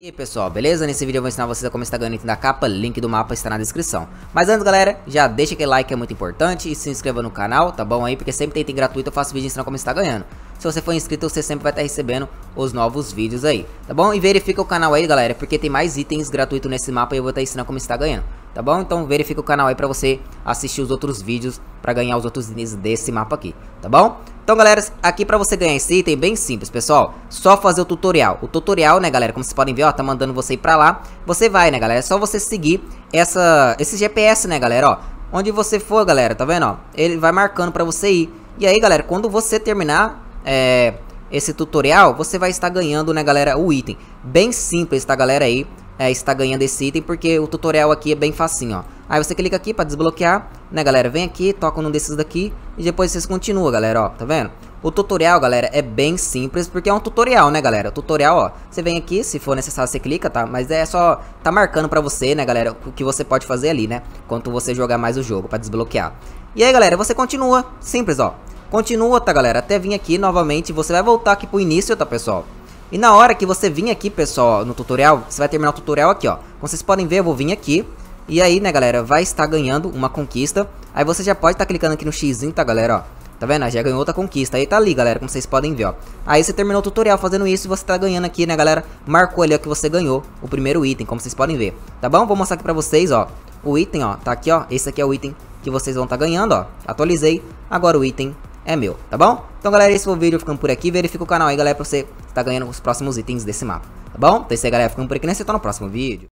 E aí pessoal, beleza? Nesse vídeo eu vou ensinar vocês a como ganhando o item da capa, link do mapa está na descrição. Mas antes galera, já deixa aquele like que é muito importante e se inscreva no canal, tá bom aí? Porque sempre tem item gratuito, eu faço vídeo ensinando como está ganhando. Se você for inscrito, você sempre vai estar recebendo os novos vídeos aí, tá bom? E verifica o canal aí galera, porque tem mais itens gratuitos nesse mapa e eu vou estar ensinando como está ganhando, tá bom? Então verifica o canal aí pra você assistir os outros vídeos pra ganhar os outros itens desse mapa aqui, tá bom? Então, galera, aqui pra você ganhar esse item, é bem simples, pessoal. Só fazer o tutorial. O tutorial, né, galera, como vocês podem ver, ó, tá mandando você ir pra lá. Você vai, né, galera, é só você seguir essa, esse GPS, né, galera, ó. Onde você for, galera, tá vendo, ó? Ele vai marcando pra você ir. E aí, galera, quando você terminar, é, esse tutorial, você vai estar ganhando, né, galera, o item. Bem simples, tá, galera, aí é, está ganhando esse item, porque o tutorial aqui é bem facinho, ó. Aí você clica aqui para desbloquear, né, galera? Vem aqui, toca num desses daqui e depois vocês continuam, galera, ó. Tá vendo? O tutorial, galera, é bem simples, porque é um tutorial, né, galera? O tutorial, ó, você vem aqui, se for necessário você clica, tá? Mas é só tá marcando pra você, né, galera, o que você pode fazer ali, né? Quanto você jogar mais o jogo para desbloquear. E aí, galera, você continua, simples, ó. Continua, tá, galera? Até vir aqui novamente, você vai voltar aqui pro início, tá, pessoal? E na hora que você vir aqui, pessoal, no tutorial, você vai terminar o tutorial aqui, ó. Como vocês podem ver, eu vou vir aqui. E aí, né, galera, vai estar ganhando uma conquista. Aí você já pode estar tá clicando aqui no xizinho, tá, galera, ó. Tá vendo? Já ganhou outra conquista. Aí tá ali, galera, como vocês podem ver, ó. Aí você terminou o tutorial fazendo isso e você tá ganhando aqui, né, galera? Marcou ali, ó, que você ganhou o primeiro item, como vocês podem ver. Tá bom? Vou mostrar aqui pra vocês, ó. O item, ó, tá aqui, ó. Esse aqui é o item que vocês vão tá ganhando, ó. Atualizei. Agora o item é meu, tá bom? Então, galera, esse foi o vídeo ficando por aqui. Verifica o canal aí, galera, pra você tá ganhando os próximos itens desse mapa, tá bom? Então é isso aí, galera. Ficando por aqui, né? Você tá no próximo vídeo.